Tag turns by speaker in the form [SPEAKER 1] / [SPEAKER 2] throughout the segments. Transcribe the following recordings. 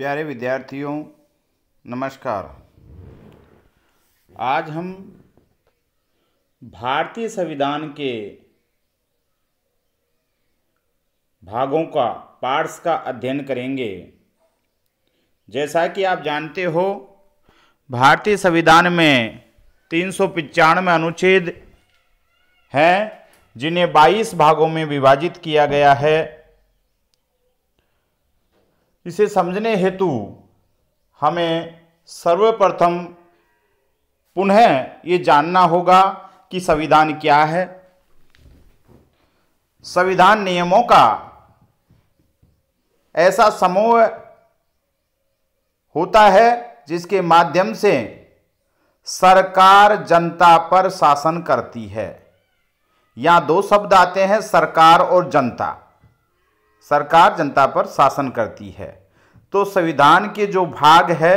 [SPEAKER 1] प्यारे विद्यार्थियों नमस्कार आज हम भारतीय संविधान के भागों का पार्ट्स का अध्ययन करेंगे जैसा कि आप जानते हो भारतीय संविधान में तीन सौ पचानवे अनुच्छेद हैं जिन्हें 22 भागों में विभाजित किया गया है इसे समझने हेतु हमें सर्वप्रथम पुनः ये जानना होगा कि संविधान क्या है संविधान नियमों का ऐसा समूह होता है जिसके माध्यम से सरकार जनता पर शासन करती है यहाँ दो शब्द आते हैं सरकार और जनता सरकार जनता पर शासन करती है तो संविधान के जो भाग है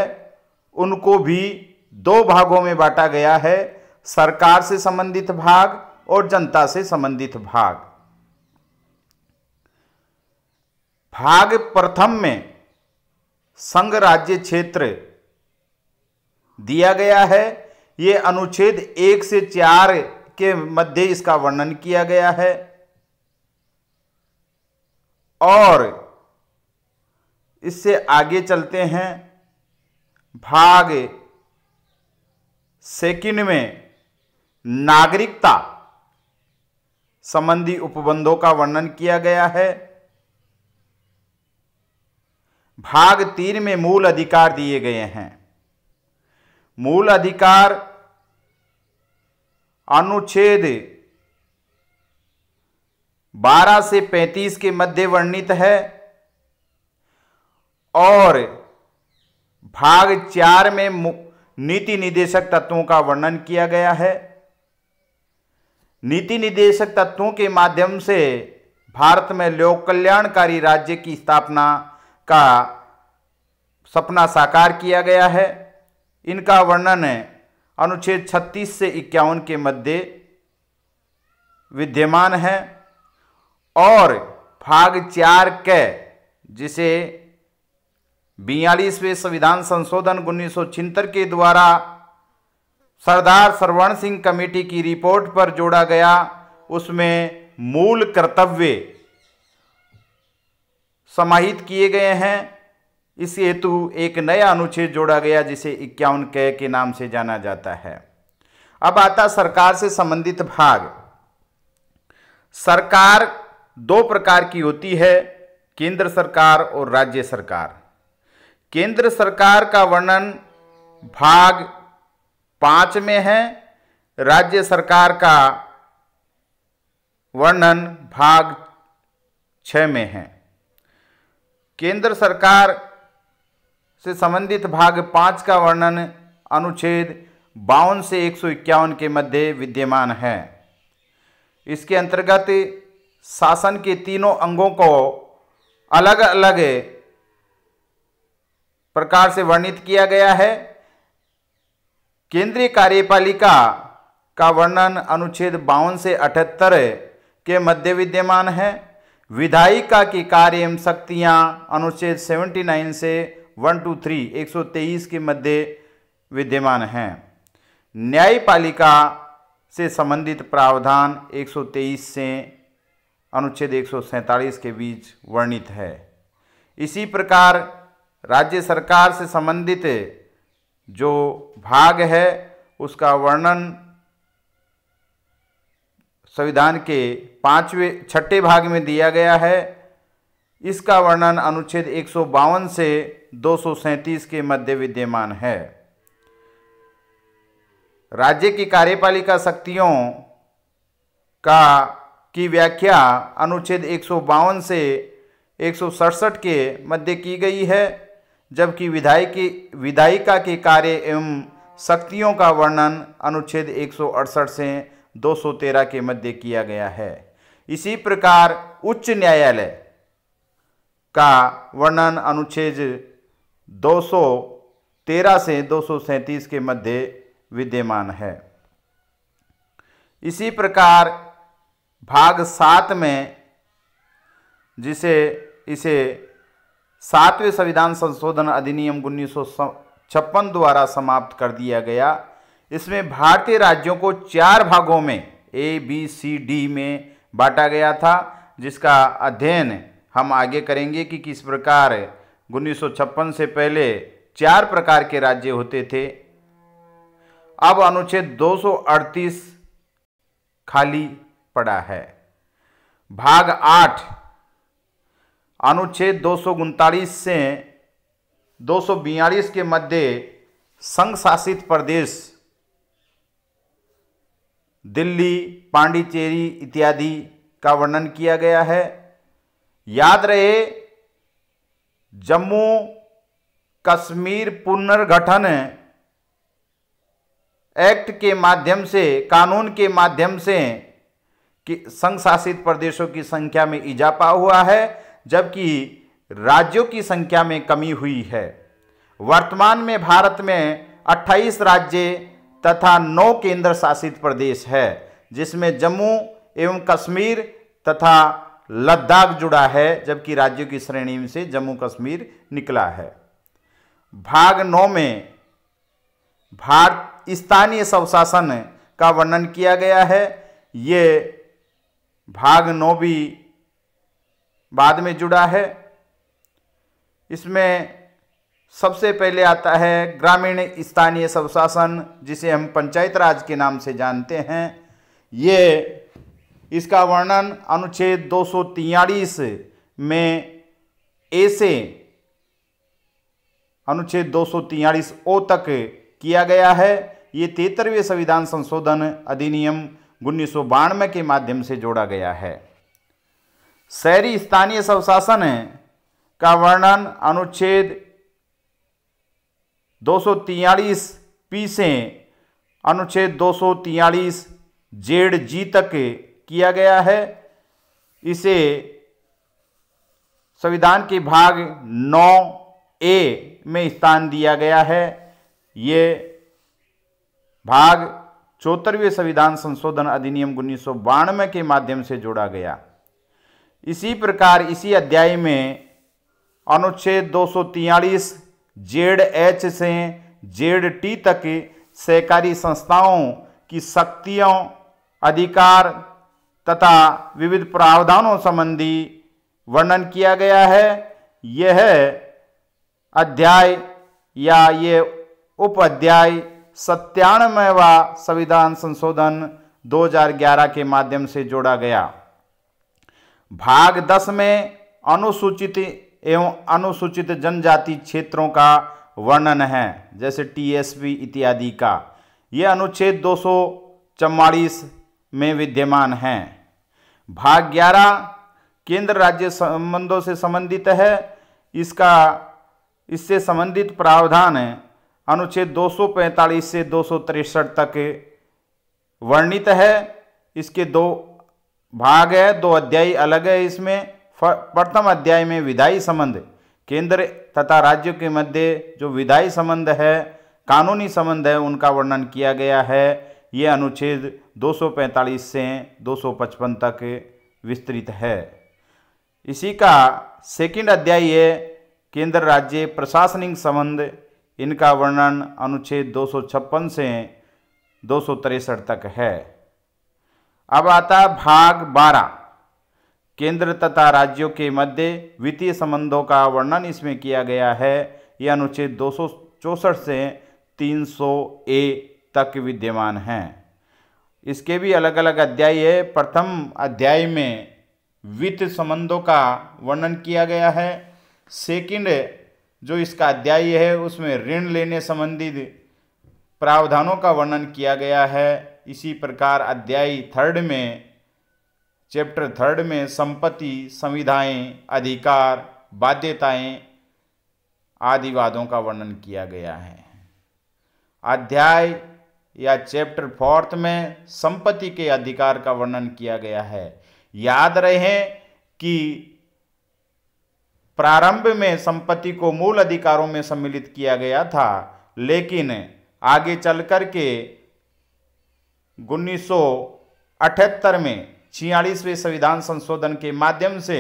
[SPEAKER 1] उनको भी दो भागों में बांटा गया है सरकार से संबंधित भाग और जनता से संबंधित भाग भाग प्रथम में संघ राज्य क्षेत्र दिया गया है ये अनुच्छेद एक से चार के मध्य इसका वर्णन किया गया है और इससे आगे चलते हैं भाग सेकंड में नागरिकता संबंधी उपबंधों का वर्णन किया गया है भाग तीन में मूल अधिकार दिए गए हैं मूल अधिकार अनुच्छेद 12 से 35 के मध्य वर्णित है और भाग चार में नीति निदेशक तत्वों का वर्णन किया गया है नीति निदेशक तत्वों के माध्यम से भारत में लोक कल्याणकारी राज्य की स्थापना का सपना साकार किया गया है इनका वर्णन अनुच्छेद 36 से इक्यावन के मध्य विद्यमान है और भाग चार क जिसे बयालीसवें संविधान संशोधन उन्नीस के द्वारा सरदार सरवण सिंह कमेटी की रिपोर्ट पर जोड़ा गया उसमें मूल कर्तव्य समाहित किए गए हैं इस हेतु एक नया अनुच्छेद जोड़ा गया जिसे इक्यावन कै के नाम से जाना जाता है अब आता सरकार से संबंधित भाग सरकार दो प्रकार की होती है केंद्र सरकार और राज्य सरकार केंद्र सरकार का वर्णन भाग पाँच में है राज्य सरकार का वर्णन भाग छ में है केंद्र सरकार से संबंधित भाग पाँच का वर्णन अनुच्छेद बावन से एक के मध्य विद्यमान है इसके अंतर्गत शासन के तीनों अंगों को अलग अलग प्रकार से वर्णित किया गया है केंद्रीय कार्यपालिका का वर्णन अनुच्छेद बावन से अठहत्तर के मध्य विद्यमान है विधायिका की कार्य एवं शक्तियाँ अनुच्छेद 79 से 123 123 के मध्य विद्यमान हैं न्यायपालिका से संबंधित प्रावधान 123 से अनुच्छेद एक के बीच वर्णित है इसी प्रकार राज्य सरकार से संबंधित जो भाग है उसका वर्णन संविधान के पाँचवें छठे भाग में दिया गया है इसका वर्णन अनुच्छेद एक से दो के मध्य विद्यमान है राज्य की कार्यपालिका शक्तियों का की व्याख्या अनुच्छेद एक से एक के मध्य की गई है जबकि विधायी की विधायिका के कार्य एवं शक्तियों का वर्णन अनुच्छेद एक से 213 के मध्य किया गया है इसी प्रकार उच्च न्यायालय का वर्णन अनुच्छेद 213 से दो के मध्य विद्यमान है इसी प्रकार भाग सात में जिसे इसे सातवें संविधान संशोधन अधिनियम उन्नीस छप्पन द्वारा समाप्त कर दिया गया इसमें भारतीय राज्यों को चार भागों में ए बी सी डी में बांटा गया था जिसका अध्ययन हम आगे करेंगे कि किस प्रकार उन्नीस से पहले चार प्रकार के राज्य होते थे अब अनुच्छेद 238 खाली पड़ा है भाग आठ अनुच्छेद दो से दो के मध्य संघ शासित प्रदेश दिल्ली पांडिचेरी इत्यादि का वर्णन किया गया है याद रहे जम्मू कश्मीर पुनर्गठन एक्ट के माध्यम से कानून के माध्यम से कि संघ शासित प्रदेशों की संख्या में इजाफा हुआ है जबकि राज्यों की संख्या में कमी हुई है वर्तमान में भारत में 28 राज्य तथा 9 केंद्र शासित प्रदेश है जिसमें जम्मू एवं कश्मीर तथा लद्दाख जुड़ा है जबकि राज्यों की श्रेणी में से जम्मू कश्मीर निकला है भाग नौ में भारत स्थानीय स्वशासन का वर्णन किया गया है ये भाग नौ भी बाद में जुड़ा है इसमें सबसे पहले आता है ग्रामीण स्थानीय स्वशासन जिसे हम पंचायत राज के नाम से जानते हैं ये इसका वर्णन अनुच्छेद दो में ए से अनुच्छेद दो ओ तक किया गया है ये तेतरवे संविधान संशोधन अधिनियम उन्नीस के माध्यम से जोड़ा गया है शहरी स्थानीय स्वशासन का वर्णन अनुच्छेद दो पी से अनुच्छेद दो जेड जी तक किया गया है इसे संविधान के भाग नौ ए में स्थान दिया गया है ये भाग चौहत्तरवें संविधान संशोधन अधिनियम उन्नीस के माध्यम से जोड़ा गया इसी प्रकार इसी अध्याय में अनुच्छेद दो जेड एच से जेड टी तक सहकारी संस्थाओं की शक्तियों अधिकार तथा विविध प्रावधानों संबंधी वर्णन किया गया है यह अध्याय या ये उप अध्याय व संविधान संशोधन 2011 के माध्यम से जोड़ा गया भाग 10 में अनुसूचित एवं अनुसूचित जनजाति क्षेत्रों का वर्णन है जैसे टीएसपी इत्यादि का यह अनुच्छेद दो में विद्यमान है भाग ग्यारह केंद्र राज्य संबंधों से संबंधित है इसका इससे संबंधित प्रावधान है अनुच्छेद 245 से दो तक वर्णित है इसके दो भाग है दो अध्याय अलग है इसमें प्रथम अध्याय में विधायी संबंध केंद्र तथा राज्यों के मध्य जो विधायी संबंध है कानूनी संबंध है उनका वर्णन किया गया है ये अनुच्छेद 245 से 255 तक विस्तृत है इसी का सेकंड अध्याय है केंद्र राज्य प्रशासनिक संबंध इनका वर्णन अनुच्छेद दो से दो तक है अब आता भाग बारह केंद्र तथा राज्यों के मध्य वित्तीय संबंधों का वर्णन इसमें किया गया है यह अनुच्छेद दो से 300 ए तक विद्यमान हैं इसके भी अलग अलग अध्याय है प्रथम अध्याय में वित्त संबंधों का वर्णन किया गया है सेकंड जो इसका अध्याय है उसमें ऋण लेने संबंधित प्रावधानों का वर्णन किया गया है इसी प्रकार अध्याय थर्ड में चैप्टर थर्ड में संपत्ति संविधाएं अधिकार बाध्यताएं आदि वादों का वर्णन किया गया है अध्याय या चैप्टर फोर्थ में संपत्ति के अधिकार का वर्णन किया गया है याद रहे कि प्रारंभ में संपत्ति को मूल अधिकारों में सम्मिलित किया गया था लेकिन आगे चल कर के उन्नीस में छियालीसवें संविधान संशोधन के माध्यम से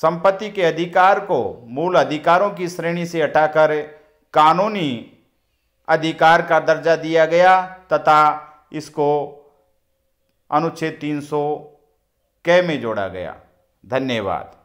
[SPEAKER 1] संपत्ति के अधिकार को मूल अधिकारों की श्रेणी से हटाकर कानूनी अधिकार का दर्जा दिया गया तथा इसको अनुच्छेद 300 क में जोड़ा गया धन्यवाद